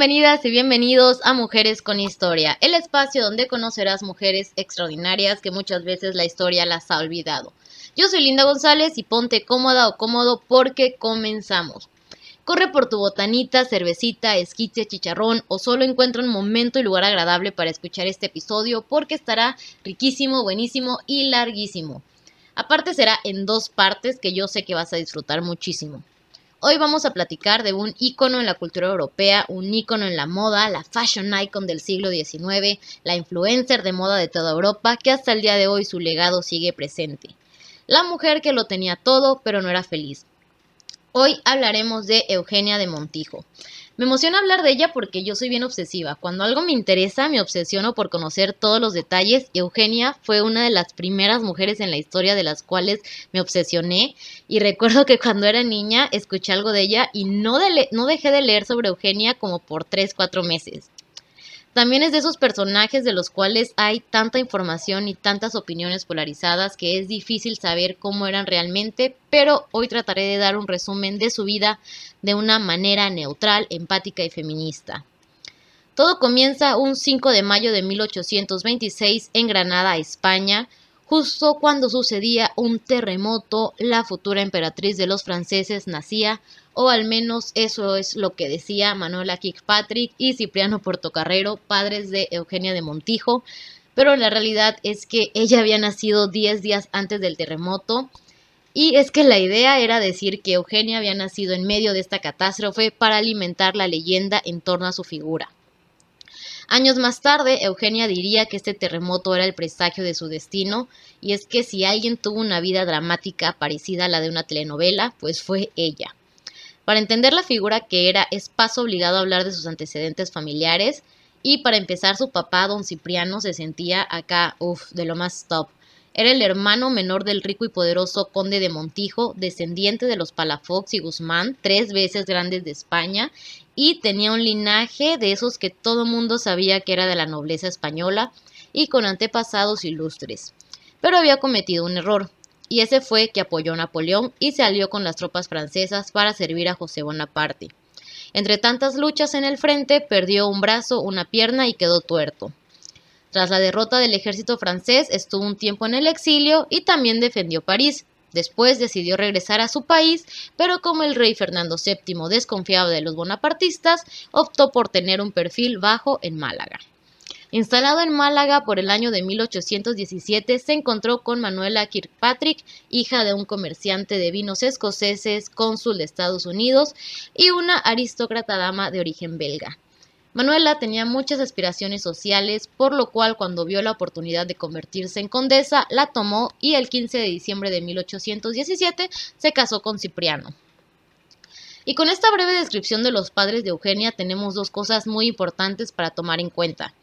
Bienvenidas y bienvenidos a Mujeres con Historia, el espacio donde conocerás mujeres extraordinarias que muchas veces la historia las ha olvidado. Yo soy Linda González y ponte cómoda o cómodo porque comenzamos. Corre por tu botanita, cervecita, esquizia, chicharrón o solo encuentra un momento y lugar agradable para escuchar este episodio porque estará riquísimo, buenísimo y larguísimo. Aparte será en dos partes que yo sé que vas a disfrutar muchísimo. Hoy vamos a platicar de un ícono en la cultura europea, un ícono en la moda, la fashion icon del siglo XIX, la influencer de moda de toda Europa, que hasta el día de hoy su legado sigue presente. La mujer que lo tenía todo pero no era feliz. Hoy hablaremos de Eugenia de Montijo. Me emociona hablar de ella porque yo soy bien obsesiva. Cuando algo me interesa, me obsesiono por conocer todos los detalles. Eugenia fue una de las primeras mujeres en la historia de las cuales me obsesioné. Y recuerdo que cuando era niña escuché algo de ella y no, no dejé de leer sobre Eugenia como por 3, 4 meses. También es de esos personajes de los cuales hay tanta información y tantas opiniones polarizadas que es difícil saber cómo eran realmente, pero hoy trataré de dar un resumen de su vida de una manera neutral, empática y feminista. Todo comienza un 5 de mayo de 1826 en Granada, España, Justo cuando sucedía un terremoto, la futura emperatriz de los franceses nacía, o al menos eso es lo que decía Manuela Kirkpatrick y Cipriano Portocarrero, padres de Eugenia de Montijo, pero la realidad es que ella había nacido 10 días antes del terremoto. Y es que la idea era decir que Eugenia había nacido en medio de esta catástrofe para alimentar la leyenda en torno a su figura. Años más tarde, Eugenia diría que este terremoto era el presagio de su destino, y es que si alguien tuvo una vida dramática parecida a la de una telenovela, pues fue ella. Para entender la figura que era, es paso obligado a hablar de sus antecedentes familiares, y para empezar, su papá, don Cipriano, se sentía acá, uff, de lo más top. Era el hermano menor del rico y poderoso conde de Montijo, descendiente de los Palafox y Guzmán, tres veces grandes de España, y tenía un linaje de esos que todo mundo sabía que era de la nobleza española y con antepasados ilustres. Pero había cometido un error, y ese fue que apoyó a Napoleón y se alió con las tropas francesas para servir a José Bonaparte. Entre tantas luchas en el frente, perdió un brazo, una pierna y quedó tuerto. Tras la derrota del ejército francés, estuvo un tiempo en el exilio y también defendió París. Después decidió regresar a su país, pero como el rey Fernando VII desconfiaba de los bonapartistas, optó por tener un perfil bajo en Málaga. Instalado en Málaga por el año de 1817, se encontró con Manuela Kirkpatrick, hija de un comerciante de vinos escoceses, cónsul de Estados Unidos y una aristócrata dama de origen belga. Manuela tenía muchas aspiraciones sociales, por lo cual cuando vio la oportunidad de convertirse en condesa, la tomó y el 15 de diciembre de 1817 se casó con Cipriano. Y con esta breve descripción de los padres de Eugenia tenemos dos cosas muy importantes para tomar en cuenta.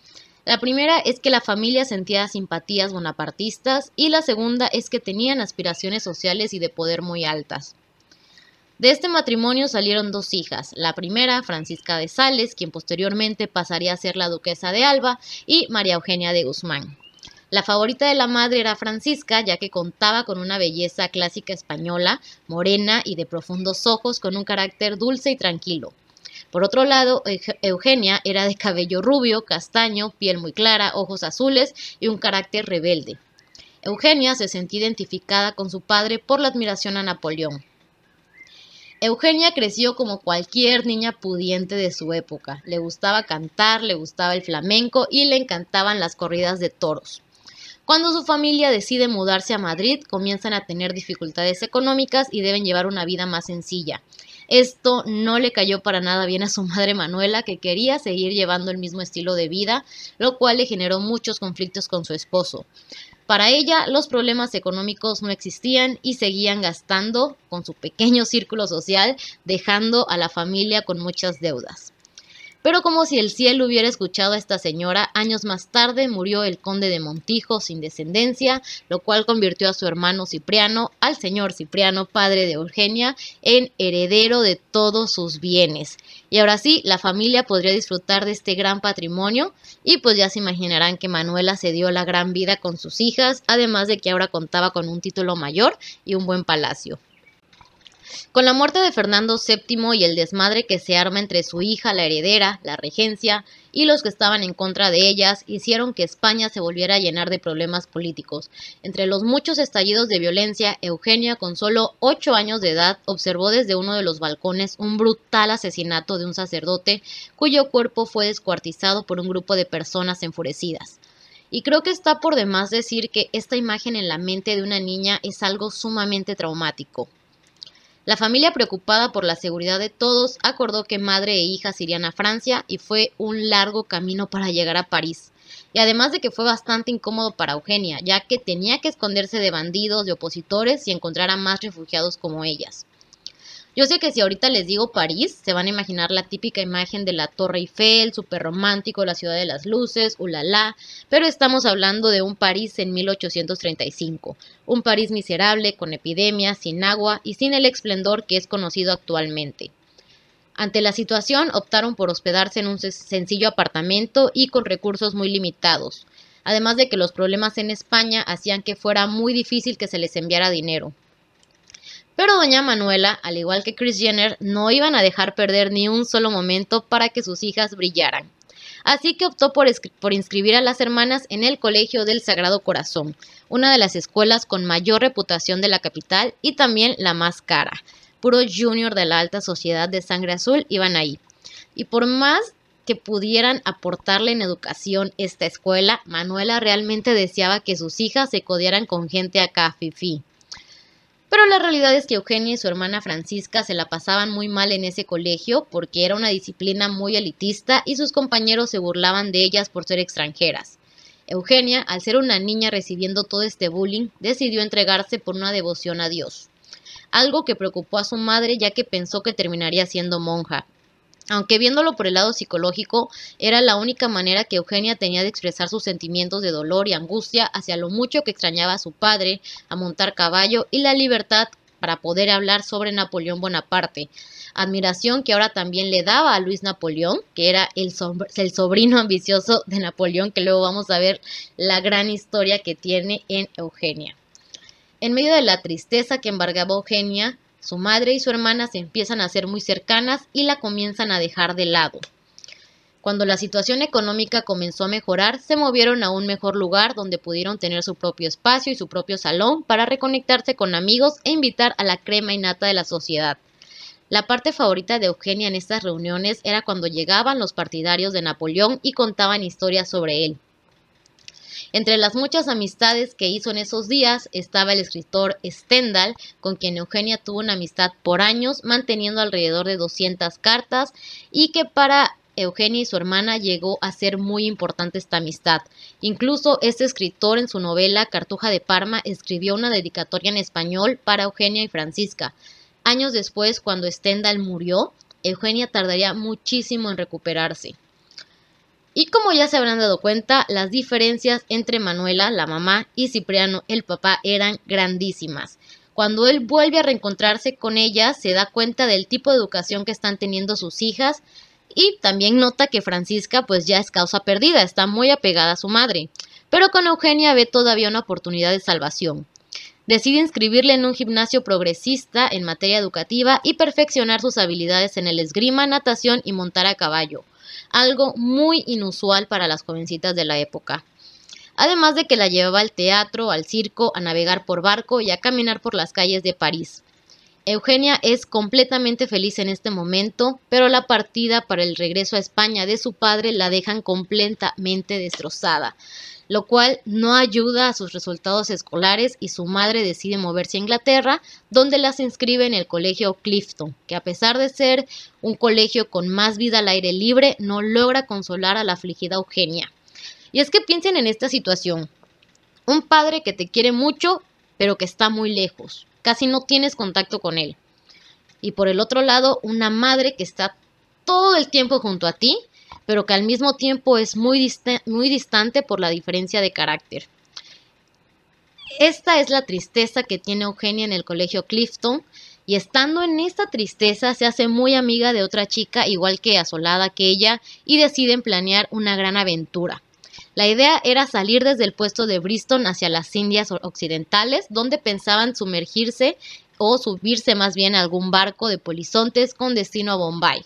La primera es que la familia sentía simpatías bonapartistas y la segunda es que tenían aspiraciones sociales y de poder muy altas. De este matrimonio salieron dos hijas, la primera, Francisca de Sales, quien posteriormente pasaría a ser la duquesa de Alba, y María Eugenia de Guzmán. La favorita de la madre era Francisca, ya que contaba con una belleza clásica española, morena y de profundos ojos, con un carácter dulce y tranquilo. Por otro lado, Eugenia era de cabello rubio, castaño, piel muy clara, ojos azules y un carácter rebelde. Eugenia se sentía identificada con su padre por la admiración a Napoleón. Eugenia creció como cualquier niña pudiente de su época. Le gustaba cantar, le gustaba el flamenco y le encantaban las corridas de toros. Cuando su familia decide mudarse a Madrid, comienzan a tener dificultades económicas y deben llevar una vida más sencilla. Esto no le cayó para nada bien a su madre Manuela, que quería seguir llevando el mismo estilo de vida, lo cual le generó muchos conflictos con su esposo. Para ella, los problemas económicos no existían y seguían gastando con su pequeño círculo social, dejando a la familia con muchas deudas. Pero como si el cielo hubiera escuchado a esta señora, años más tarde murió el conde de Montijo sin descendencia, lo cual convirtió a su hermano Cipriano, al señor Cipriano, padre de Eugenia, en heredero de todos sus bienes. Y ahora sí, la familia podría disfrutar de este gran patrimonio y pues ya se imaginarán que Manuela se dio la gran vida con sus hijas, además de que ahora contaba con un título mayor y un buen palacio. Con la muerte de Fernando VII y el desmadre que se arma entre su hija, la heredera, la regencia y los que estaban en contra de ellas, hicieron que España se volviera a llenar de problemas políticos. Entre los muchos estallidos de violencia, Eugenia, con solo ocho años de edad, observó desde uno de los balcones un brutal asesinato de un sacerdote cuyo cuerpo fue descuartizado por un grupo de personas enfurecidas. Y creo que está por demás decir que esta imagen en la mente de una niña es algo sumamente traumático. La familia, preocupada por la seguridad de todos, acordó que madre e hijas irían a Francia y fue un largo camino para llegar a París. Y además de que fue bastante incómodo para Eugenia, ya que tenía que esconderse de bandidos, de opositores y encontrar a más refugiados como ellas. Yo sé que si ahorita les digo París, se van a imaginar la típica imagen de la Torre Eiffel, súper romántico, la ciudad de las luces, ulala, pero estamos hablando de un París en 1835, un París miserable, con epidemias, sin agua y sin el esplendor que es conocido actualmente. Ante la situación, optaron por hospedarse en un sencillo apartamento y con recursos muy limitados, además de que los problemas en España hacían que fuera muy difícil que se les enviara dinero. Pero doña Manuela, al igual que Chris Jenner, no iban a dejar perder ni un solo momento para que sus hijas brillaran. Así que optó por, inscribir a las hermanas en el Colegio del Sagrado Corazón, una de las escuelas con mayor reputación de la capital y también la más cara. Puro junior de la alta sociedad de sangre azul iban ahí. Y por más que pudieran aportarle en educación esta escuela, Manuela realmente deseaba que sus hijas se codiaran con gente acá, Fifi. Pero la realidad es que Eugenia y su hermana Francisca se la pasaban muy mal en ese colegio porque era una disciplina muy elitista y sus compañeros se burlaban de ellas por ser extranjeras. Eugenia, al ser una niña recibiendo todo este bullying, decidió entregarse por una devoción a Dios. Algo que preocupó a su madre ya que pensó que terminaría siendo monja, aunque viéndolo por el lado psicológico, era la única manera que Eugenia tenía de expresar sus sentimientos de dolor y angustia hacia lo mucho que extrañaba a su padre, a montar caballo y la libertad para poder hablar sobre Napoleón Bonaparte, admiración que ahora también le daba a Luis Napoleón, que era el, sobrino ambicioso de Napoleón, que luego vamos a ver la gran historia que tiene en Eugenia. En medio de la tristeza que embargaba Eugenia, su madre y su hermana se empiezan a ser muy cercanas y la comienzan a dejar de lado. Cuando la situación económica comenzó a mejorar, se movieron a un mejor lugar donde pudieron tener su propio espacio y su propio salón para reconectarse con amigos e invitar a la crema y nata de la sociedad. La parte favorita de Eugenia en estas reuniones era cuando llegaban los partidarios de Napoleón y contaban historias sobre él. Entre las muchas amistades que hizo en esos días estaba el escritor Stendhal, con quien Eugenia tuvo una amistad por años, manteniendo alrededor de 200 cartas, y que para Eugenia y su hermana llegó a ser muy importante esta amistad. Incluso este escritor en su novela Cartuja de Parma escribió una dedicatoria en español para Eugenia y Francisca. Años después, cuando Stendhal murió, Eugenia tardaría muchísimo en recuperarse. Y como ya se habrán dado cuenta, las diferencias entre Manuela, la mamá, y Cipriano, el papá, eran grandísimas. Cuando él vuelve a reencontrarse con ella, se da cuenta del tipo de educación que están teniendo sus hijas y también nota que Francisca pues ya es causa perdida, está muy apegada a su madre. Pero con Eugenia ve todavía una oportunidad de salvación. Decide inscribirle en un gimnasio progresista en materia educativa y perfeccionar sus habilidades en el esgrima, natación y montar a caballo algo muy inusual para las jovencitas de la época. Además de que la llevaba al teatro, al circo, a navegar por barco y a caminar por las calles de París. Eugenia es completamente feliz en este momento, pero la partida para el regreso a España de su padre la dejan completamente destrozada lo cual no ayuda a sus resultados escolares y su madre decide moverse a Inglaterra, donde las inscribe en el colegio Clifton, que a pesar de ser un colegio con más vida al aire libre, no logra consolar a la afligida Eugenia. Y es que piensen en esta situación. Un padre que te quiere mucho, pero que está muy lejos. Casi no tienes contacto con él. Y por el otro lado, una madre que está todo el tiempo junto a ti, pero que al mismo tiempo es muy, muy distante por la diferencia de carácter. Esta es la tristeza que tiene Eugenia en el colegio Clifton, y estando en esta tristeza se hace muy amiga de otra chica igual que asolada que ella y deciden planear una gran aventura. La idea era salir desde el puesto de Bristol hacia las Indias Occidentales, donde pensaban sumergirse o subirse más bien a algún barco de polizontes con destino a Bombay.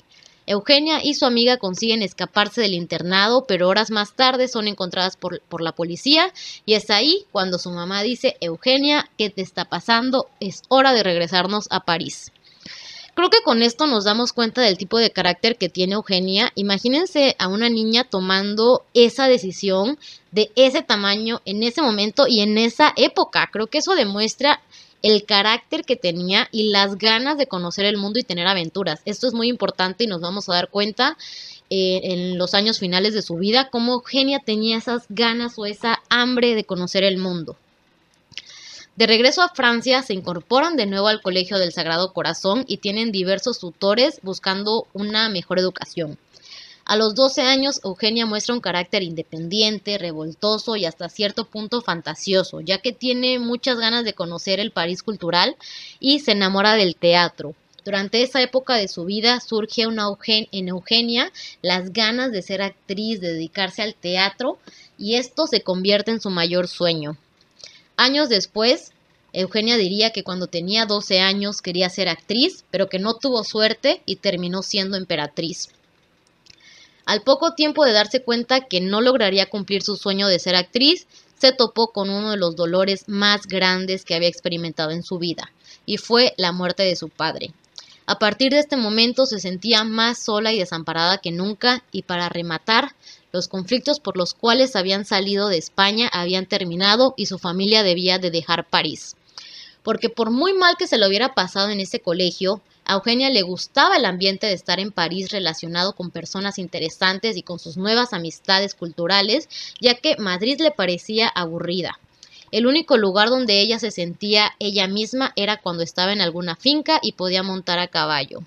Eugenia y su amiga consiguen escaparse del internado, pero horas más tarde son encontradas por, la policía y es ahí cuando su mamá dice, Eugenia, ¿qué te está pasando? Es hora de regresarnos a París. Creo que con esto nos damos cuenta del tipo de carácter que tiene Eugenia. Imagínense a una niña tomando esa decisión de ese tamaño en ese momento y en esa época. Creo que eso demuestra el carácter que tenía y las ganas de conocer el mundo y tener aventuras. Esto es muy importante y nos vamos a dar cuenta eh, en los años finales de su vida cómo Eugenia tenía esas ganas o esa hambre de conocer el mundo. De regreso a Francia, se incorporan de nuevo al Colegio del Sagrado Corazón y tienen diversos tutores buscando una mejor educación. A los 12 años, Eugenia muestra un carácter independiente, revoltoso y hasta cierto punto fantasioso, ya que tiene muchas ganas de conocer el París cultural y se enamora del teatro. Durante esa época de su vida surge en Eugenia las ganas de ser actriz, de dedicarse al teatro, y esto se convierte en su mayor sueño. Años después, Eugenia diría que cuando tenía 12 años quería ser actriz, pero que no tuvo suerte y terminó siendo emperatriz. Al poco tiempo de darse cuenta que no lograría cumplir su sueño de ser actriz, se topó con uno de los dolores más grandes que había experimentado en su vida, y fue la muerte de su padre. A partir de este momento se sentía más sola y desamparada que nunca, y para rematar, los conflictos por los cuales habían salido de España habían terminado y su familia debía de dejar París. Porque por muy mal que se lo hubiera pasado en ese colegio, a Eugenia le gustaba el ambiente de estar en París relacionado con personas interesantes y con sus nuevas amistades culturales, ya que Madrid le parecía aburrida. El único lugar donde ella se sentía ella misma era cuando estaba en alguna finca y podía montar a caballo.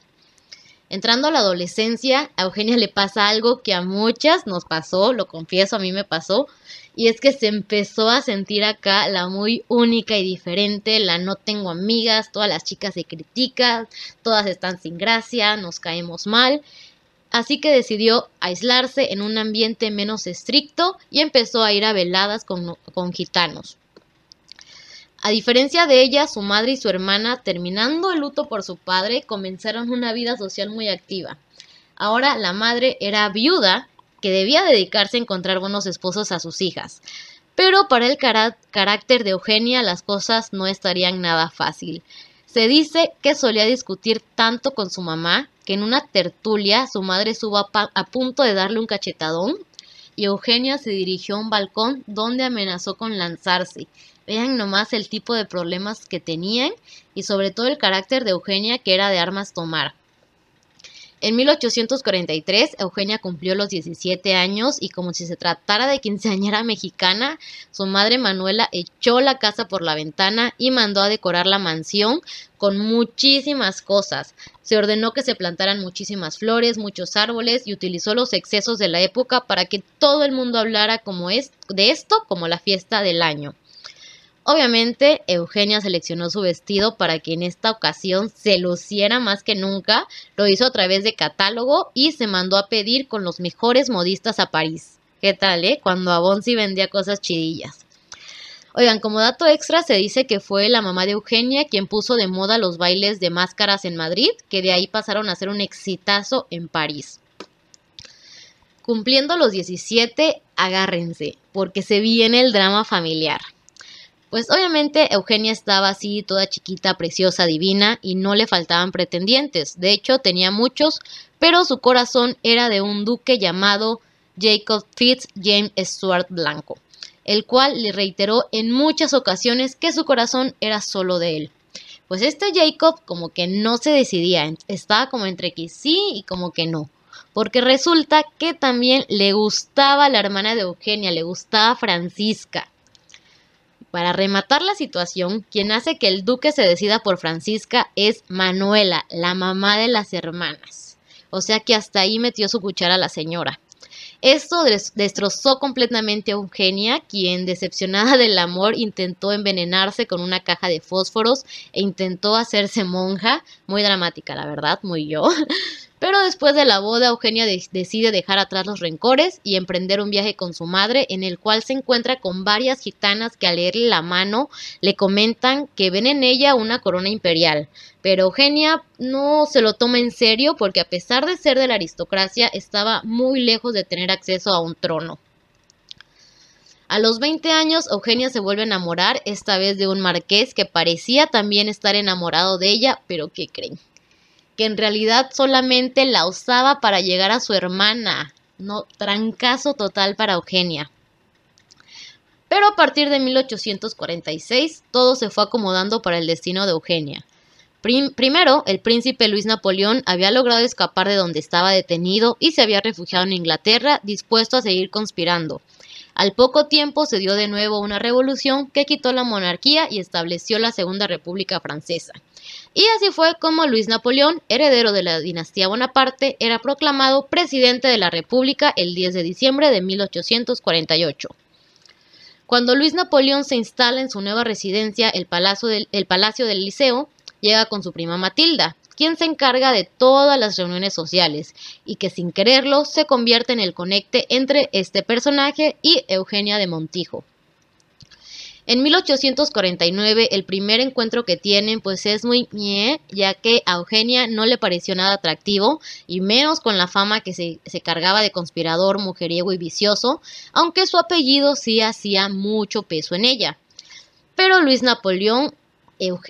Entrando a la adolescencia, a Eugenia le pasa algo que a muchas nos pasó, lo confieso, a mí me pasó, y es que se empezó a sentir acá la muy única y diferente, la no tengo amigas, todas las chicas se critican, todas están sin gracia, nos caemos mal, así que decidió aislarse en un ambiente menos estricto y empezó a ir a veladas con, con gitanos. A diferencia de ella, su madre y su hermana, terminando el luto por su padre, comenzaron una vida social muy activa. Ahora la madre era viuda, que debía dedicarse a encontrar buenos esposos a sus hijas. Pero para el carácter de Eugenia las cosas no estarían nada fácil. Se dice que solía discutir tanto con su mamá que en una tertulia su madre estuvo a, a punto de darle un cachetadón y Eugenia se dirigió a un balcón donde amenazó con lanzarse Vean nomás el tipo de problemas que tenían y sobre todo el carácter de Eugenia que era de armas tomar. En 1843, Eugenia cumplió los 17 años y como si se tratara de quinceañera mexicana, su madre Manuela echó la casa por la ventana y mandó a decorar la mansión con muchísimas cosas. Se ordenó que se plantaran muchísimas flores, muchos árboles y utilizó los excesos de la época para que todo el mundo hablara como es, de esto como la fiesta del año. Obviamente, Eugenia seleccionó su vestido para que en esta ocasión se luciera más que nunca, lo hizo a través de catálogo y se mandó a pedir con los mejores modistas a París. ¿Qué tal, eh? Cuando Bonzi vendía cosas chidillas. Oigan, como dato extra se dice que fue la mamá de Eugenia quien puso de moda los bailes de máscaras en Madrid, que de ahí pasaron a ser un exitazo en París. Cumpliendo los 17, agárrense, porque se viene el drama familiar. Pues obviamente Eugenia estaba así, toda chiquita, preciosa, divina, y no le faltaban pretendientes. De hecho, tenía muchos, pero su corazón era de un duque llamado Jacob Fitz James Stuart Blanco, el cual le reiteró en muchas ocasiones que su corazón era solo de él. Pues este Jacob como que no se decidía, estaba como entre que sí y como que no porque resulta que también le gustaba la hermana de Eugenia, le gustaba Francisca. Para rematar la situación, quien hace que el duque se decida por Francisca es Manuela, la mamá de las hermanas. O sea que hasta ahí metió su cuchara la señora. Esto destrozó completamente a Eugenia, quien, decepcionada del amor, intentó envenenarse con una caja de fósforos e intentó hacerse monja, muy dramática, la verdad, muy yo. Pero después de la boda, Eugenia decide dejar atrás los rencores y emprender un viaje con su madre, en el cual se encuentra con varias gitanas que al leerle la mano le comentan que ven en ella una corona imperial. Pero Eugenia no se lo toma en serio porque a pesar de ser de la aristocracia, estaba muy lejos de tener acceso a un trono. A los 20 años, Eugenia se vuelve a enamorar, esta vez de un marqués que parecía también estar enamorado de ella, pero ¿qué creen? que en realidad solamente la usaba para llegar a su hermana. No, trancazo total para Eugenia. Pero a partir de 1846 todo se fue acomodando para el destino de Eugenia. primero, el príncipe Luis Napoleón había logrado escapar de donde estaba detenido y se había refugiado en Inglaterra, dispuesto a seguir conspirando. Al poco tiempo se dio de nuevo una revolución que quitó la monarquía y estableció la Segunda República Francesa. Y así fue como Luis Napoleón, heredero de la dinastía Bonaparte, era proclamado presidente de la República el 10 de diciembre de 1848. Cuando Luis Napoleón se instala en su nueva residencia, el Palacio del, Liceo, llega con su prima Matilda, quien se encarga de todas las reuniones sociales y que sin quererlo se convierte en el conecte entre este personaje y Eugenia de Montijo. En 1849 el primer encuentro que tienen pues es muy mie, ya que a Eugenia no le pareció nada atractivo y menos con la fama que se, se cargaba de conspirador, mujeriego y vicioso, aunque su apellido sí hacía mucho peso en ella. Pero Luis Napoleón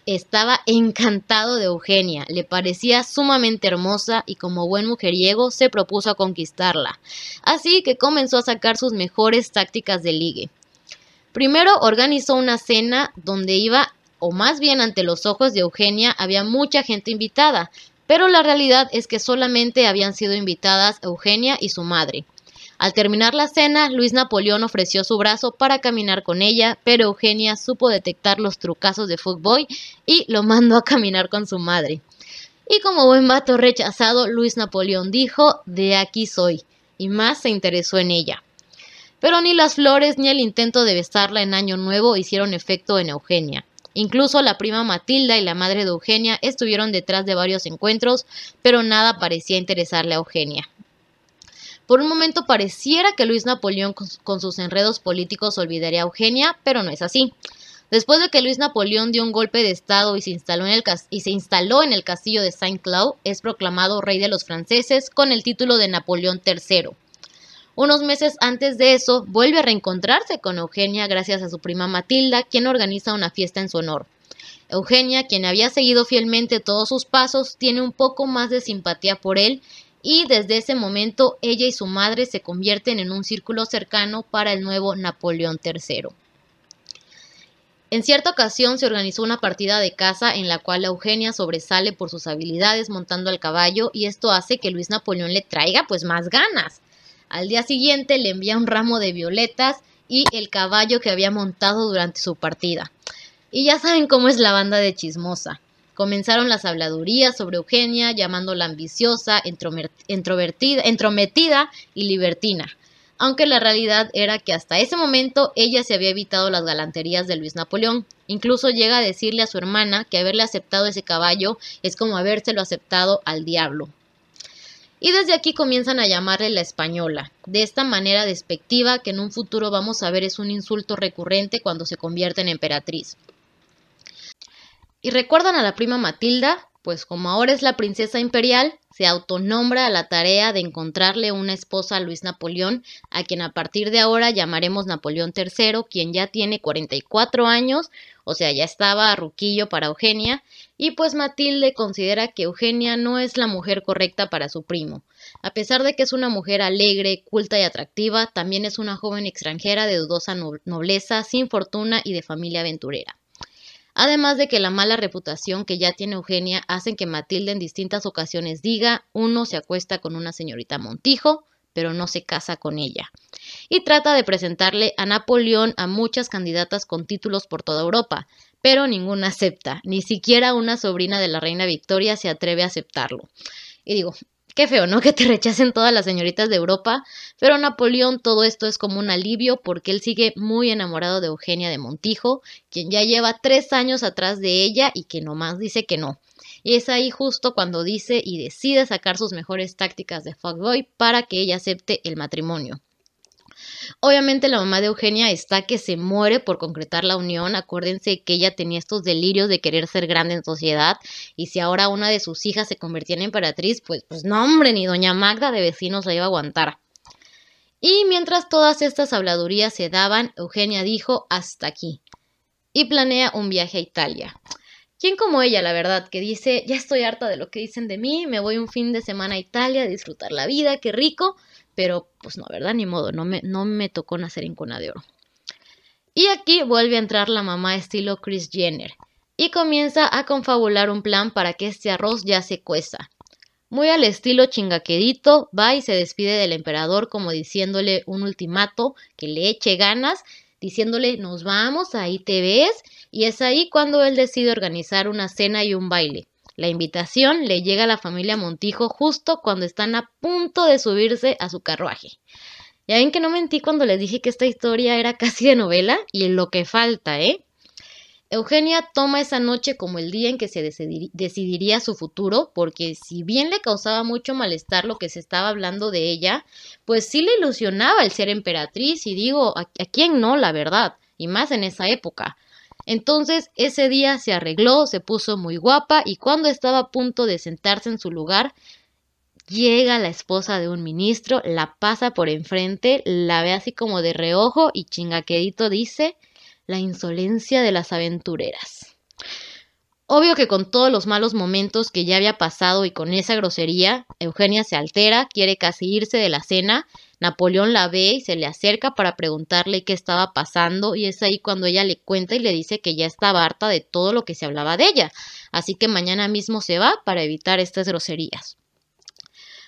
estaba encantado de Eugenia, le parecía sumamente hermosa y como buen mujeriego se propuso a conquistarla. Así que comenzó a sacar sus mejores tácticas de ligue. Primero organizó una cena donde iba, o más bien ante los ojos de Eugenia, había mucha gente invitada, pero la realidad es que solamente habían sido invitadas Eugenia y su madre. Al terminar la cena, Luis Napoleón ofreció su brazo para caminar con ella, pero Eugenia supo detectar los trucazos de Footboy y lo mandó a caminar con su madre. Y como buen vato rechazado, Luis Napoleón dijo, de aquí soy, y más se interesó en ella. Pero ni las flores ni el intento de besarla en Año Nuevo hicieron efecto en Eugenia. Incluso la prima Matilda y la madre de Eugenia estuvieron detrás de varios encuentros, pero nada parecía interesarle a Eugenia. Por un momento pareciera que Luis Napoleón con sus enredos políticos olvidaría a Eugenia, pero no es así. Después de que Luis Napoleón dio un golpe de Estado y se instaló en el, en el castillo de Saint-Cloud, es proclamado rey de los franceses con el título de Napoleón III. Unos meses antes de eso, vuelve a reencontrarse con Eugenia gracias a su prima Matilda, quien organiza una fiesta en su honor. Eugenia, quien había seguido fielmente todos sus pasos, tiene un poco más de simpatía por él y desde ese momento ella y su madre se convierten en un círculo cercano para el nuevo Napoleón III. En cierta ocasión se organizó una partida de caza en la cual Eugenia sobresale por sus habilidades montando al caballo y esto hace que Luis Napoleón le traiga pues más ganas. Al día siguiente le envía un ramo de violetas y el caballo que había montado durante su partida. Y ya saben cómo es la banda de chismosa. Comenzaron las habladurías sobre Eugenia, llamándola ambiciosa, entrometida y libertina. Aunque la realidad era que hasta ese momento ella se había evitado las galanterías de Luis Napoleón. Incluso llega a decirle a su hermana que haberle aceptado ese caballo es como habérselo aceptado al diablo y desde aquí comienzan a llamarle la española, de esta manera despectiva que en un futuro vamos a ver es un insulto recurrente cuando se convierte en emperatriz. ¿Y recuerdan a la prima Matilda? pues como ahora es la princesa imperial, se autonombra a la tarea de encontrarle una esposa a Luis Napoleón, a quien a partir de ahora llamaremos Napoleón III, quien ya tiene 44 años, o sea, ya estaba ruquillo para Eugenia, y pues Matilde considera que Eugenia no es la mujer correcta para su primo. A pesar de que es una mujer alegre, culta y atractiva, también es una joven extranjera de dudosa nobleza, sin fortuna y de familia aventurera. Además de que la mala reputación que ya tiene Eugenia hacen que Matilde en distintas ocasiones diga, uno se acuesta con una señorita Montijo, pero no se casa con ella. Y trata de presentarle a Napoleón a muchas candidatas con títulos por toda Europa, pero ninguna acepta, ni siquiera una sobrina de la reina Victoria se atreve a aceptarlo. Y digo, Qué feo, ¿no? Que te rechacen todas las señoritas de Europa, pero Napoleón todo esto es como un alivio porque él sigue muy enamorado de Eugenia de Montijo, quien ya lleva tres años atrás de ella y que nomás dice que no. Y es ahí justo cuando dice y decide sacar sus mejores tácticas de fuckboy para que ella acepte el matrimonio. Obviamente la mamá de Eugenia está que se muere por concretar la unión. Acuérdense que ella tenía estos delirios de querer ser grande en sociedad y si ahora una de sus hijas se convertía en emperatriz, pues, pues no hombre, ni doña Magda de vecinos la iba a aguantar. Y mientras todas estas habladurías se daban, Eugenia dijo hasta aquí y planea un viaje a Italia. ¿Quién como ella, la verdad, que dice, ya estoy harta de lo que dicen de mí, me voy un fin de semana a Italia a disfrutar la vida, qué rico? pero pues no, ¿verdad? Ni modo, no me, no me tocó nacer en cuna de oro. Y aquí vuelve a entrar la mamá estilo Chris Jenner y comienza a confabular un plan para que este arroz ya se cueza. Muy al estilo chingaquedito, va y se despide del emperador como diciéndole un ultimato que le eche ganas, diciéndole nos vamos, ahí te ves, y es ahí cuando él decide organizar una cena y un baile. La invitación le llega a la familia Montijo justo cuando están a punto de subirse a su carruaje. Ya ven que no mentí cuando les dije que esta historia era casi de novela y en lo que falta, ¿eh? Eugenia toma esa noche como el día en que se decidiría su futuro, porque si bien le causaba mucho malestar lo que se estaba hablando de ella, pues sí le ilusionaba el ser emperatriz y digo, a quién no, la verdad? Y más en esa época. Entonces ese día se arregló, se puso muy guapa y cuando estaba a punto de sentarse en su lugar, llega la esposa de un ministro, la pasa por enfrente, la ve así como de reojo y chingaquedito dice la insolencia de las aventureras. Obvio que con todos los malos momentos que ya había pasado y con esa grosería, Eugenia se altera, quiere casi irse de la cena, Napoleón la ve y se le acerca para preguntarle qué estaba pasando y es ahí cuando ella le cuenta y le dice que ya estaba harta de todo lo que se hablaba de ella, así que mañana mismo se va para evitar estas groserías.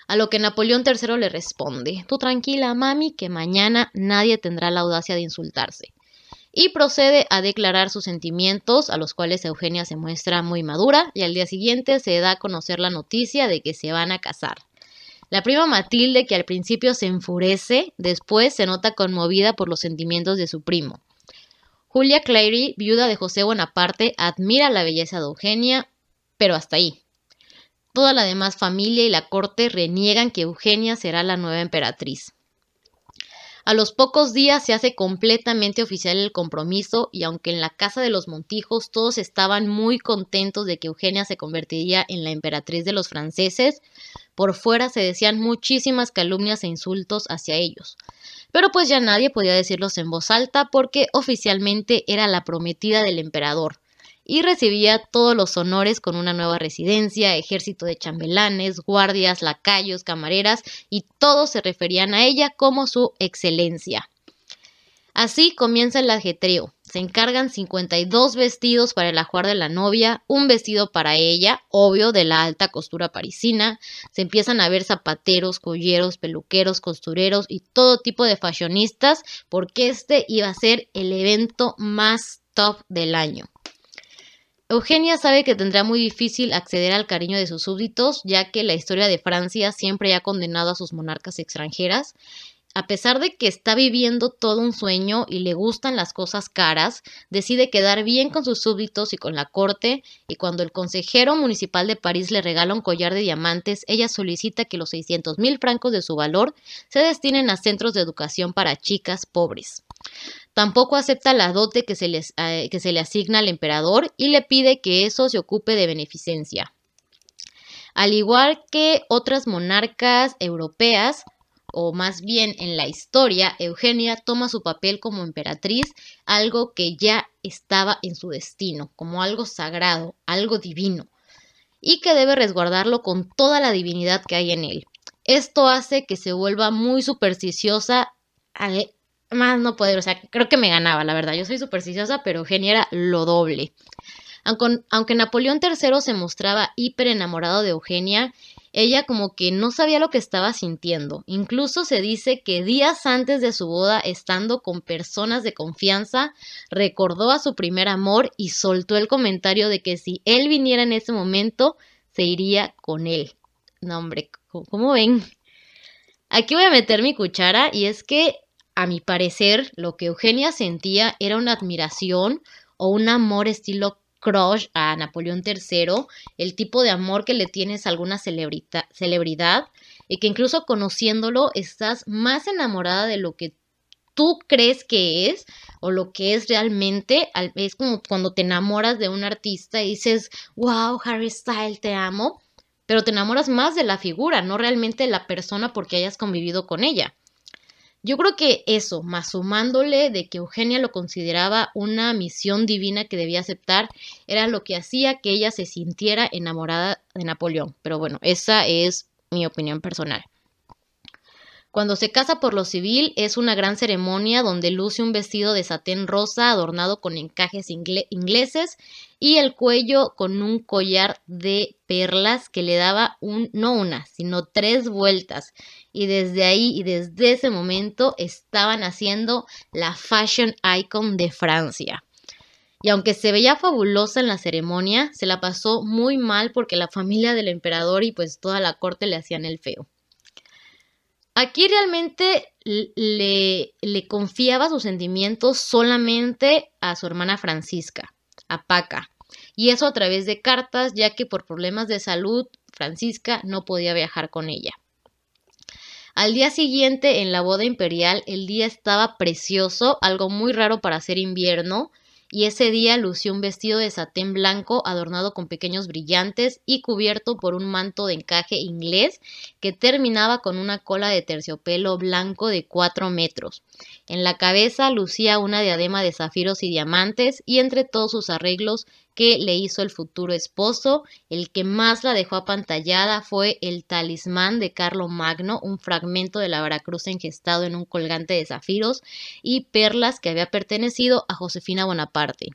A lo que Napoleón III le responde, tú tranquila, mami, que mañana nadie tendrá la audacia de insultarse. Y procede a declarar sus sentimientos, a los cuales Eugenia se muestra muy madura, y al día siguiente se da a conocer la noticia de que se van a casar. La prima Matilde, que al principio se enfurece, después se nota conmovida por los sentimientos de su primo. Julia Clary, viuda de José Bonaparte, admira la belleza de Eugenia, pero hasta ahí. Toda la demás familia y la corte reniegan que Eugenia será la nueva emperatriz. A los pocos días se hace completamente oficial el compromiso y aunque en la casa de los Montijos todos estaban muy contentos de que Eugenia se convertiría en la emperatriz de los franceses, por fuera se decían muchísimas calumnias e insultos hacia ellos. Pero pues ya nadie podía decirlos en voz alta porque oficialmente era la prometida del emperador y recibía todos los honores con una nueva residencia, ejército de chambelanes, guardias, lacayos, camareras y todos se referían a ella como su excelencia. Así comienza el ajetreo. Se encargan 52 vestidos para el ajuar de la novia, un vestido para ella, obvio de la alta costura parisina. Se empiezan a ver zapateros, colleros, peluqueros, costureros y todo tipo de fashionistas porque este iba a ser el evento más top del año. Eugenia sabe que tendrá muy difícil acceder al cariño de sus súbditos, ya que la historia de Francia siempre ha condenado a sus monarcas extranjeras. A pesar de que está viviendo todo un sueño y le gustan las cosas caras, decide quedar bien con sus súbditos y con la corte, y cuando el consejero municipal de París le regala un collar de diamantes, ella solicita que los 600 mil francos de su valor se destinen a centros de educación para chicas pobres. Tampoco acepta la dote que se, eh, se le asigna al emperador y le pide que eso se ocupe de beneficencia. Al igual que otras monarcas europeas, o más bien en la historia, Eugenia toma su papel como emperatriz, algo que ya estaba en su destino, como algo sagrado, algo divino, y que debe resguardarlo con toda la divinidad que hay en él. Esto hace que se vuelva muy supersticiosa más no poder, o sea, creo que me ganaba, la verdad. Yo soy supersticiosa, pero Eugenia era lo doble. Aunque, Napoleón III se mostraba hiper enamorado de Eugenia, ella como que no sabía lo que estaba sintiendo. Incluso se dice que días antes de su boda, estando con personas de confianza, recordó a su primer amor y soltó el comentario de que si él viniera en ese momento, se iría con él. No, hombre, ¿cómo ven? Aquí voy a meter mi cuchara y es que a mi parecer, lo que Eugenia sentía era una admiración o un amor estilo crush a Napoleón III, el tipo de amor que le tienes a alguna celebridad y que incluso conociéndolo estás más enamorada de lo que tú crees que es o lo que es realmente. Es como cuando te enamoras de un artista y dices, wow, Harry Styles, te amo, pero te enamoras más de la figura, no realmente de la persona porque hayas convivido con ella. Yo creo que eso, más sumándole de que Eugenia lo consideraba una misión divina que debía aceptar, era lo que hacía que ella se sintiera enamorada de Napoleón. Pero bueno, esa es mi opinión personal. Cuando se casa por lo civil es una gran ceremonia donde luce un vestido de satén rosa adornado con encajes ingleses y el cuello con un collar de perlas que le daba un, no una, sino tres vueltas. Y desde ahí y desde ese momento estaban haciendo la fashion icon de Francia. Y aunque se veía fabulosa en la ceremonia, se la pasó muy mal porque la familia del emperador y pues toda la corte le hacían el feo. Aquí realmente le, confiaba sus sentimientos solamente a su hermana Francisca, a Paca, y eso a través de cartas, ya que por problemas de salud Francisca no podía viajar con ella. Al día siguiente, en la boda imperial, el día estaba precioso, algo muy raro para hacer invierno, y ese día lució un vestido de satén blanco adornado con pequeños brillantes y cubierto por un manto de encaje inglés que terminaba con una cola de terciopelo blanco de cuatro metros. En la cabeza lucía una diadema de zafiros y diamantes y entre todos sus arreglos que le hizo el futuro esposo. El que más la dejó apantallada fue el talismán de Carlo Magno, un fragmento de la Veracruz engestado en un colgante de zafiros y perlas que había pertenecido a Josefina Bonaparte.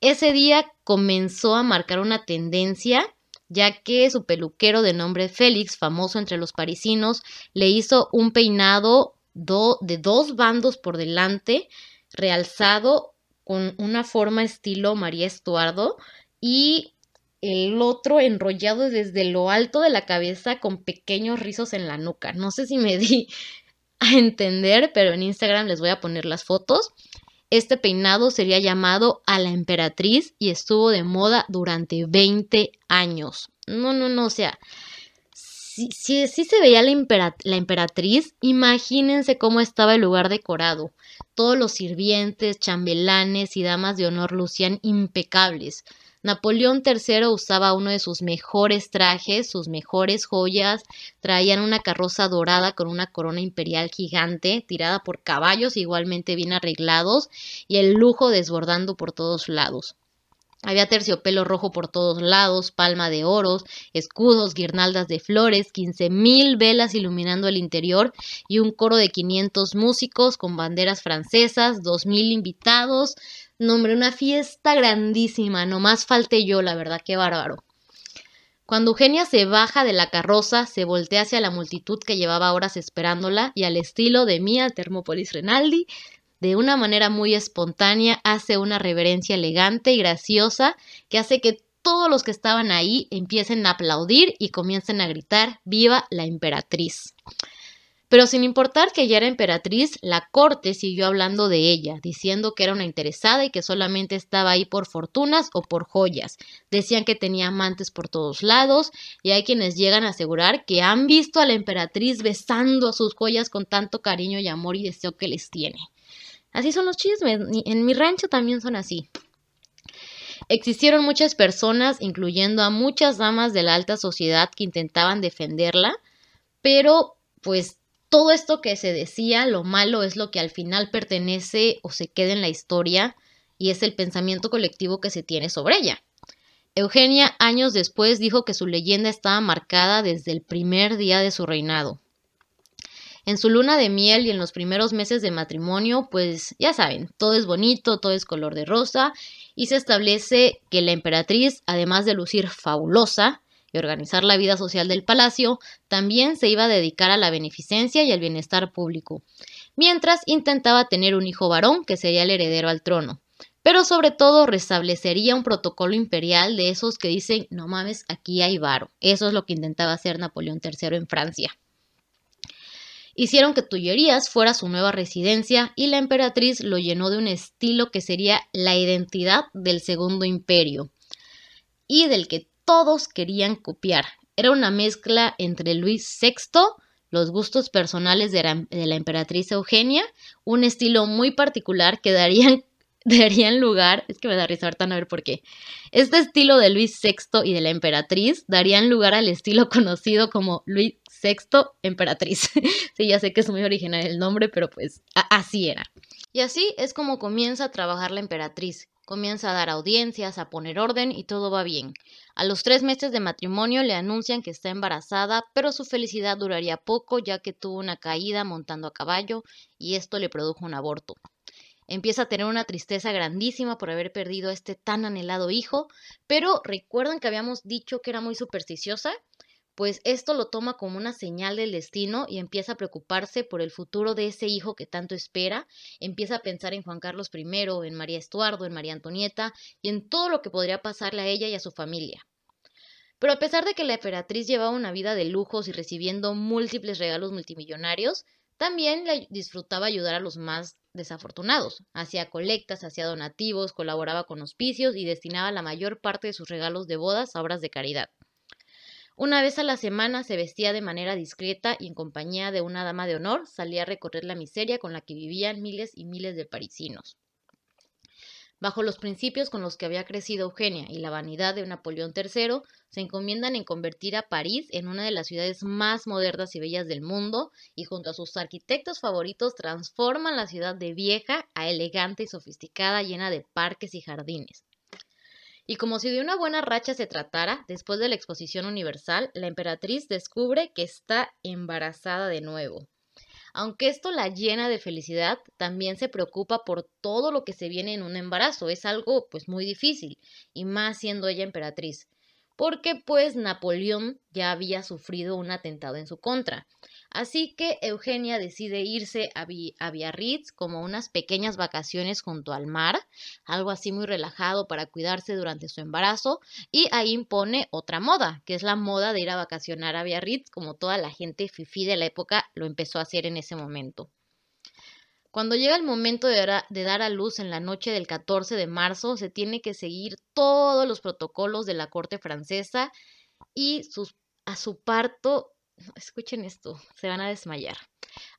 Ese día comenzó a marcar una tendencia ya que su peluquero de nombre Félix, famoso entre los parisinos, le hizo un peinado de dos bandos por delante, realzado con una forma estilo María Estuardo y el otro enrollado desde lo alto de la cabeza con pequeños rizos en la nuca. No sé si me di a entender, pero en Instagram les voy a poner las fotos. Este peinado sería llamado a la emperatriz y estuvo de moda durante 20 años. No, no, no, o sea, si, se veía la, emperatriz, imagínense cómo estaba el lugar decorado. Todos los sirvientes, chambelanes y damas de honor lucían impecables. Napoleón III usaba uno de sus mejores trajes, sus mejores joyas, traían una carroza dorada con una corona imperial gigante, tirada por caballos igualmente bien arreglados, y el lujo desbordando por todos lados. Había terciopelo rojo por todos lados, palma de oros, escudos, guirnaldas de flores, quince mil velas iluminando el interior y un coro de quinientos músicos con banderas francesas, dos mil invitados. Nombre, una fiesta grandísima, más falté yo, la verdad, qué bárbaro. Cuando Eugenia se baja de la carroza, se voltea hacia la multitud que llevaba horas esperándola y al estilo de Mía Termópolis Renaldi, de una manera muy espontánea, hace una reverencia elegante y graciosa que hace que todos los que estaban ahí empiecen a aplaudir y comiencen a gritar Viva la emperatriz. Pero sin importar que ella era emperatriz, la corte siguió hablando de ella, diciendo que era una interesada y que solamente estaba ahí por fortunas o por joyas. Decían que tenía amantes por todos lados y hay quienes llegan a asegurar que han visto a la emperatriz besando a sus joyas con tanto cariño y amor y deseo que les tiene. Así son los chismes, en mi rancho también son así. Existieron muchas personas, incluyendo a muchas damas de la alta sociedad que intentaban defenderla, pero pues todo esto que se decía, lo malo es lo que al final pertenece o se queda en la historia y es el pensamiento colectivo que se tiene sobre ella. Eugenia años después dijo que su leyenda estaba marcada desde el primer día de su reinado. En su luna de miel y en los primeros meses de matrimonio, pues ya saben, todo es bonito, todo es color de rosa y se establece que la emperatriz, además de lucir fabulosa y organizar la vida social del palacio, también se iba a dedicar a la beneficencia y al bienestar público, mientras intentaba tener un hijo varón que sería el heredero al trono pero sobre todo restablecería un protocolo imperial de esos que dicen, no mames, aquí hay varo. Eso es lo que intentaba hacer Napoleón III en Francia hicieron que Tullerías fuera su nueva residencia y la emperatriz lo llenó de un estilo que sería la identidad del Segundo Imperio y del que todos querían copiar. Era una mezcla entre Luis VI, los gustos personales de la, emperatriz Eugenia, un estilo muy particular que darían darían lugar, es que me da risa tan no ver por qué, este estilo de Luis VI y de la emperatriz darían lugar al estilo conocido como Luis, sexto emperatriz. sí, ya sé que es muy original el nombre, pero pues así era. Y así es como comienza a trabajar la emperatriz. Comienza a dar audiencias, a poner orden y todo va bien. A los tres meses de matrimonio le anuncian que está embarazada, pero su felicidad duraría poco ya que tuvo una caída montando a caballo y esto le produjo un aborto. Empieza a tener una tristeza grandísima por haber perdido a este tan anhelado hijo, pero recuerdan que habíamos dicho que era muy supersticiosa pues esto lo toma como una señal del destino y empieza a preocuparse por el futuro de ese hijo que tanto espera, empieza a pensar en Juan Carlos I, en María Estuardo, en María Antonieta y en todo lo que podría pasarle a ella y a su familia. Pero a pesar de que la emperatriz llevaba una vida de lujos y recibiendo múltiples regalos multimillonarios, también le disfrutaba ayudar a los más desafortunados. Hacía colectas, hacía donativos, colaboraba con hospicios y destinaba la mayor parte de sus regalos de bodas a obras de caridad. Una vez a la semana se vestía de manera discreta y en compañía de una dama de honor salía a recorrer la miseria con la que vivían miles y miles de parisinos. Bajo los principios con los que había crecido Eugenia y la vanidad de Napoleón III, se encomiendan en convertir a París en una de las ciudades más modernas y bellas del mundo y junto a sus arquitectos favoritos transforman la ciudad de vieja a elegante y sofisticada llena de parques y jardines. Y como si de una buena racha se tratara, después de la exposición universal, la emperatriz descubre que está embarazada de nuevo. Aunque esto la llena de felicidad, también se preocupa por todo lo que se viene en un embarazo. Es algo pues muy difícil, y más siendo ella emperatriz, porque pues Napoleón ya había sufrido un atentado en su contra. Así que Eugenia decide irse a, Biarritz como unas pequeñas vacaciones junto al mar, algo así muy relajado para cuidarse durante su embarazo, y ahí impone otra moda, que es la moda de ir a vacacionar a Biarritz, como toda la gente fifi de la época lo empezó a hacer en ese momento. Cuando llega el momento de, dar a, luz en la noche del 14 de marzo, se tiene que seguir todos los protocolos de la corte francesa y a su parto escuchen esto, se van a desmayar.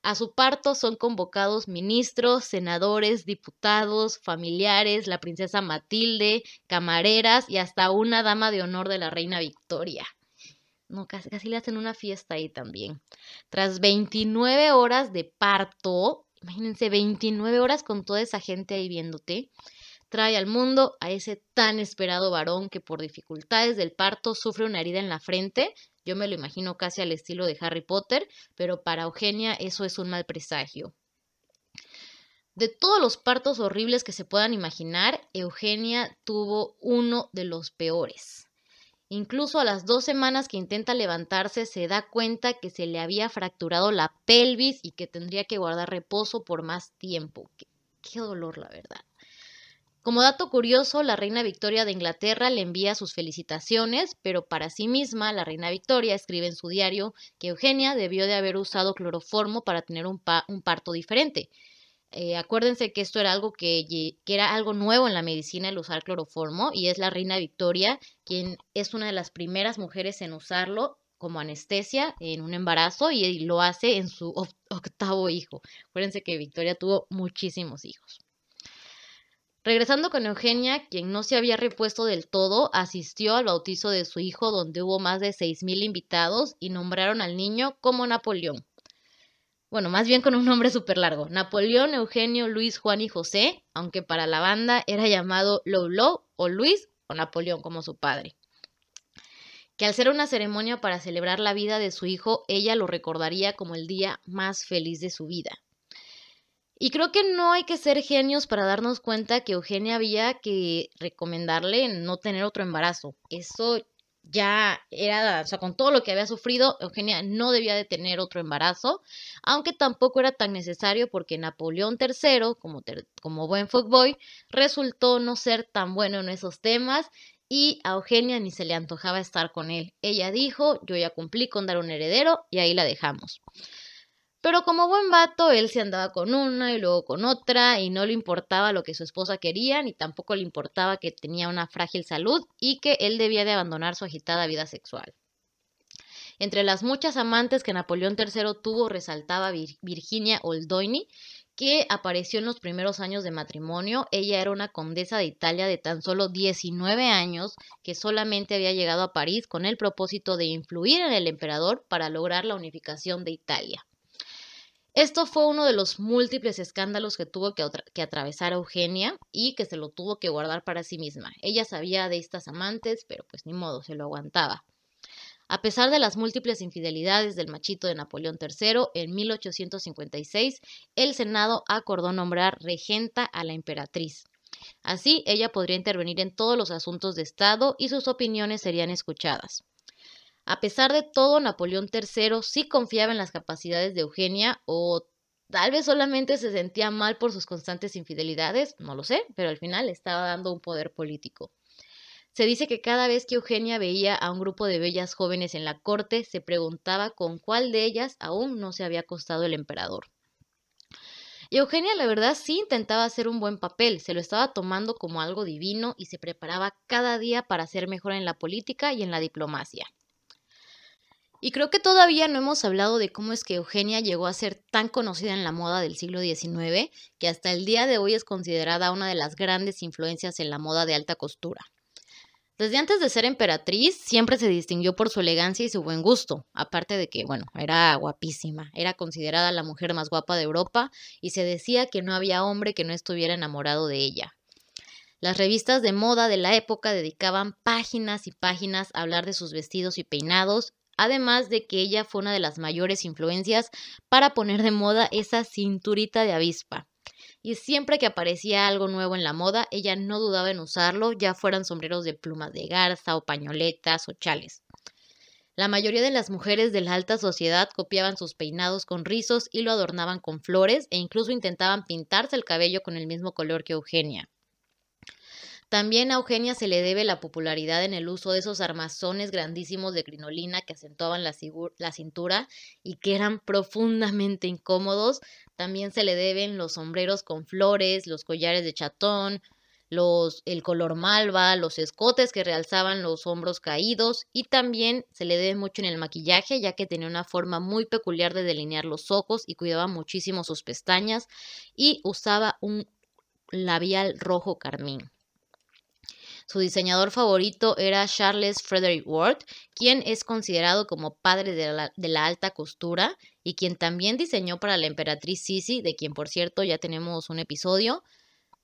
A su parto son convocados ministros, senadores, diputados, familiares, la princesa Matilde, camareras y hasta una dama de honor de la reina Victoria. No, casi, casi le hacen una fiesta ahí también. Tras 29 horas de parto, imagínense 29 horas con toda esa gente ahí viéndote, trae al mundo a ese tan esperado varón que por dificultades del parto sufre una herida en la frente, yo me lo imagino casi al estilo de Harry Potter, pero para Eugenia eso es un mal presagio. De todos los partos horribles que se puedan imaginar, Eugenia tuvo uno de los peores. Incluso a las dos semanas que intenta levantarse se da cuenta que se le había fracturado la pelvis y que tendría que guardar reposo por más tiempo. Qué, qué dolor, la verdad. Como dato curioso, la reina Victoria de Inglaterra le envía sus felicitaciones, pero para sí misma, la reina Victoria escribe en su diario que Eugenia debió de haber usado cloroformo para tener un, parto diferente. Eh, acuérdense que esto era algo que, era algo nuevo en la medicina el usar cloroformo y es la reina Victoria quien es una de las primeras mujeres en usarlo como anestesia en un embarazo y lo hace en su octavo hijo. Acuérdense que Victoria tuvo muchísimos hijos. Regresando con Eugenia, quien no se había repuesto del todo, asistió al bautizo de su hijo donde hubo más de 6.000 invitados y nombraron al niño como Napoleón. Bueno, más bien con un nombre súper largo. Napoleón, Eugenio, Luis, Juan y José, aunque para la banda era llamado Lolo o Luis o Napoleón como su padre. Que al ser una ceremonia para celebrar la vida de su hijo, ella lo recordaría como el día más feliz de su vida. Y creo que no hay que ser genios para darnos cuenta que Eugenia había que recomendarle no tener otro embarazo. Eso ya era, o sea, con todo lo que había sufrido, Eugenia no debía de tener otro embarazo, aunque tampoco era tan necesario porque Napoleón III, como, como buen fuckboy, resultó no ser tan bueno en esos temas y a Eugenia ni se le antojaba estar con él. Ella dijo, yo ya cumplí con dar un heredero y ahí la dejamos. Pero como buen vato, él se andaba con una y luego con otra y no le importaba lo que su esposa quería, ni tampoco le importaba que tenía una frágil salud y que él debía de abandonar su agitada vida sexual. Entre las muchas amantes que Napoleón III tuvo resaltaba Virginia Oldoini, que apareció en los primeros años de matrimonio. Ella era una condesa de Italia de tan solo 19 años que solamente había llegado a París con el propósito de influir en el emperador para lograr la unificación de Italia. Esto fue uno de los múltiples escándalos que tuvo que, atravesar Eugenia y que se lo tuvo que guardar para sí misma. Ella sabía de estas amantes, pero pues ni modo, se lo aguantaba. A pesar de las múltiples infidelidades del machito de Napoleón III, en 1856 el Senado acordó nombrar regenta a la emperatriz. Así, ella podría intervenir en todos los asuntos de Estado y sus opiniones serían escuchadas. A pesar de todo, Napoleón III sí confiaba en las capacidades de Eugenia o tal vez solamente se sentía mal por sus constantes infidelidades, no lo sé, pero al final estaba dando un poder político. Se dice que cada vez que Eugenia veía a un grupo de bellas jóvenes en la corte, se preguntaba con cuál de ellas aún no se había acostado el emperador. Y Eugenia, la verdad, sí intentaba hacer un buen papel, se lo estaba tomando como algo divino y se preparaba cada día para ser mejor en la política y en la diplomacia. Y creo que todavía no hemos hablado de cómo es que Eugenia llegó a ser tan conocida en la moda del siglo XIX, que hasta el día de hoy es considerada una de las grandes influencias en la moda de alta costura. Desde antes de ser emperatriz, siempre se distinguió por su elegancia y su buen gusto, aparte de que, bueno, era guapísima, era considerada la mujer más guapa de Europa y se decía que no había hombre que no estuviera enamorado de ella. Las revistas de moda de la época dedicaban páginas y páginas a hablar de sus vestidos y peinados además de que ella fue una de las mayores influencias para poner de moda esa cinturita de avispa. Y siempre que aparecía algo nuevo en la moda, ella no dudaba en usarlo, ya fueran sombreros de plumas de garza o pañoletas o chales. La mayoría de las mujeres de la alta sociedad copiaban sus peinados con rizos y lo adornaban con flores e incluso intentaban pintarse el cabello con el mismo color que Eugenia. También a Eugenia se le debe la popularidad en el uso de esos armazones grandísimos de crinolina que acentuaban la, cintura y que eran profundamente incómodos. También se le deben los sombreros con flores, los collares de chatón, el color malva, los escotes que realzaban los hombros caídos y también se le debe mucho en el maquillaje ya que tenía una forma muy peculiar de delinear los ojos y cuidaba muchísimo sus pestañas y usaba un labial rojo carmín. Su diseñador favorito era Charles Frederick Ward, quien es considerado como padre de la, alta costura y quien también diseñó para la emperatriz Sisi, de quien por cierto ya tenemos un episodio.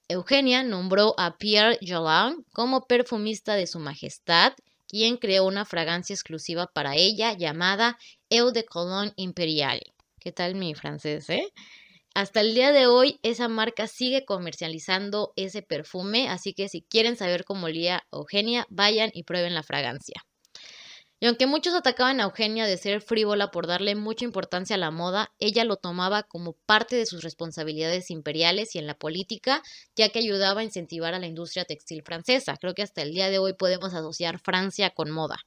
Eugenia nombró a Pierre Jolan como perfumista de su majestad, quien creó una fragancia exclusiva para ella llamada Eau de Cologne Imperial. ¿Qué tal mi francés, eh? Hasta el día de hoy esa marca sigue comercializando ese perfume, así que si quieren saber cómo olía Eugenia, vayan y prueben la fragancia. Y aunque muchos atacaban a Eugenia de ser frívola por darle mucha importancia a la moda, ella lo tomaba como parte de sus responsabilidades imperiales y en la política, ya que ayudaba a incentivar a la industria textil francesa. Creo que hasta el día de hoy podemos asociar Francia con moda.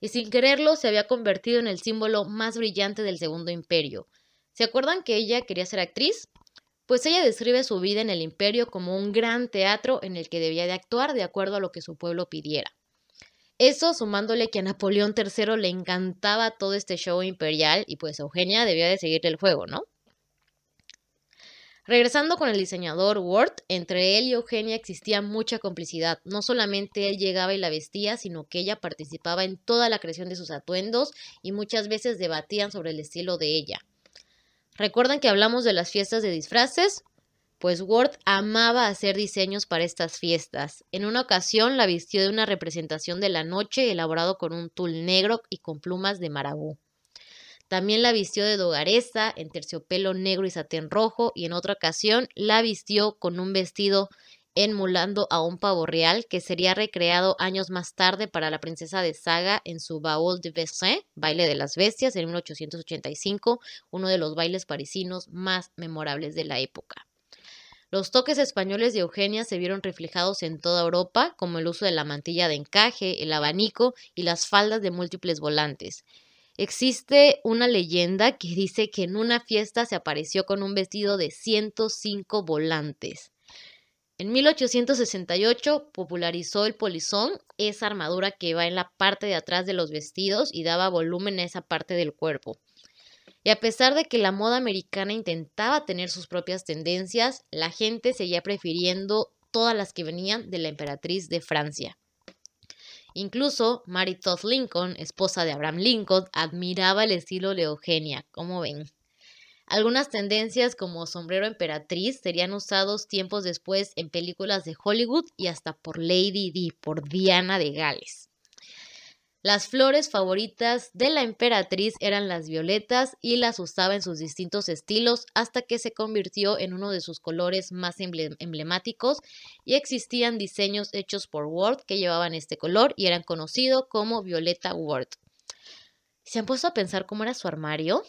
Y sin quererlo, se había convertido en el símbolo más brillante del Segundo Imperio. ¿Se acuerdan que ella quería ser actriz? Pues ella describe su vida en el imperio como un gran teatro en el que debía de actuar de acuerdo a lo que su pueblo pidiera. Eso sumándole que a Napoleón III le encantaba todo este show imperial y pues Eugenia debía de seguir el juego, ¿no? Regresando con el diseñador Ward, entre él y Eugenia existía mucha complicidad. No solamente él llegaba y la vestía, sino que ella participaba en toda la creación de sus atuendos y muchas veces debatían sobre el estilo de ella. ¿Recuerdan que hablamos de las fiestas de disfraces? Pues Ward amaba hacer diseños para estas fiestas. En una ocasión la vistió de una representación de la noche elaborado con un tul negro y con plumas de marabú. También la vistió de dogaresa en terciopelo negro y satén rojo y en otra ocasión la vistió con un vestido mulando a un pavo real que sería recreado años más tarde para la princesa de Saga en su Baúl de Vesin, baile de las bestias, en 1885, uno de los bailes parisinos más memorables de la época. Los toques españoles de Eugenia se vieron reflejados en toda Europa, como el uso de la mantilla de encaje, el abanico y las faldas de múltiples volantes. Existe una leyenda que dice que en una fiesta se apareció con un vestido de 105 volantes. En 1868 popularizó el polizón, esa armadura que va en la parte de atrás de los vestidos y daba volumen a esa parte del cuerpo. Y a pesar de que la moda americana intentaba tener sus propias tendencias, la gente seguía prefiriendo todas las que venían de la emperatriz de Francia. Incluso Mary Todd Lincoln, esposa de Abraham Lincoln, admiraba el estilo de como ven. Algunas tendencias como sombrero emperatriz serían usados tiempos después en películas de Hollywood y hasta por Lady Di, por Diana de Gales. Las flores favoritas de la emperatriz eran las violetas y las usaba en sus distintos estilos hasta que se convirtió en uno de sus colores más emblemáticos y existían diseños hechos por Ward que llevaban este color y eran conocidos como violeta Ward. ¿Se han puesto a pensar cómo era su armario?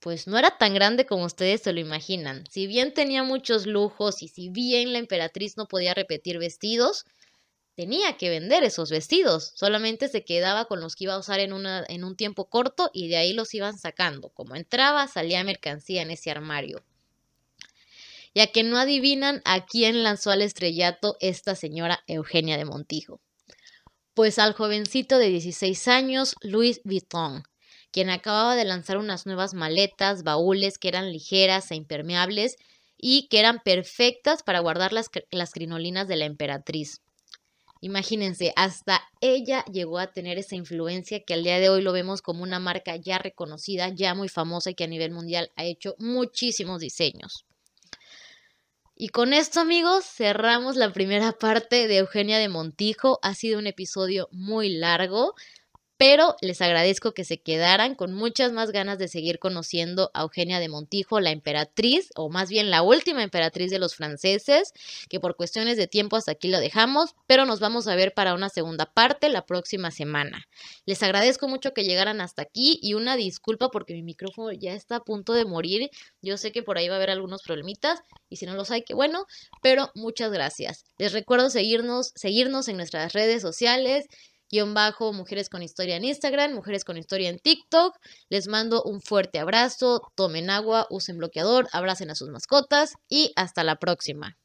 pues no era tan grande como ustedes se lo imaginan. Si bien tenía muchos lujos y si bien la emperatriz no podía repetir vestidos, tenía que vender esos vestidos. Solamente se quedaba con los que iba a usar en, una, en un tiempo corto y de ahí los iban sacando. Como entraba, salía mercancía en ese armario. Ya que no adivinan a quién lanzó al estrellato esta señora Eugenia de Montijo. Pues al jovencito de 16 años, Luis Vuitton, quien acababa de lanzar unas nuevas maletas, baúles que eran ligeras e impermeables y que eran perfectas para guardar las, crinolinas de la emperatriz. Imagínense, hasta ella llegó a tener esa influencia que al día de hoy lo vemos como una marca ya reconocida, ya muy famosa y que a nivel mundial ha hecho muchísimos diseños. Y con esto amigos cerramos la primera parte de Eugenia de Montijo. Ha sido un episodio muy largo, pero les agradezco que se quedaran con muchas más ganas de seguir conociendo a Eugenia de Montijo, la emperatriz, o más bien la última emperatriz de los franceses, que por cuestiones de tiempo hasta aquí lo dejamos, pero nos vamos a ver para una segunda parte la próxima semana. Les agradezco mucho que llegaran hasta aquí y una disculpa porque mi micrófono ya está a punto de morir. Yo sé que por ahí va a haber algunos problemitas y si no los hay, qué bueno, pero muchas gracias. Les recuerdo seguirnos, seguirnos en nuestras redes sociales guión bajo Mujeres con Historia en Instagram, Mujeres con Historia en TikTok. Les mando un fuerte abrazo, tomen agua, usen bloqueador, abracen a sus mascotas y hasta la próxima.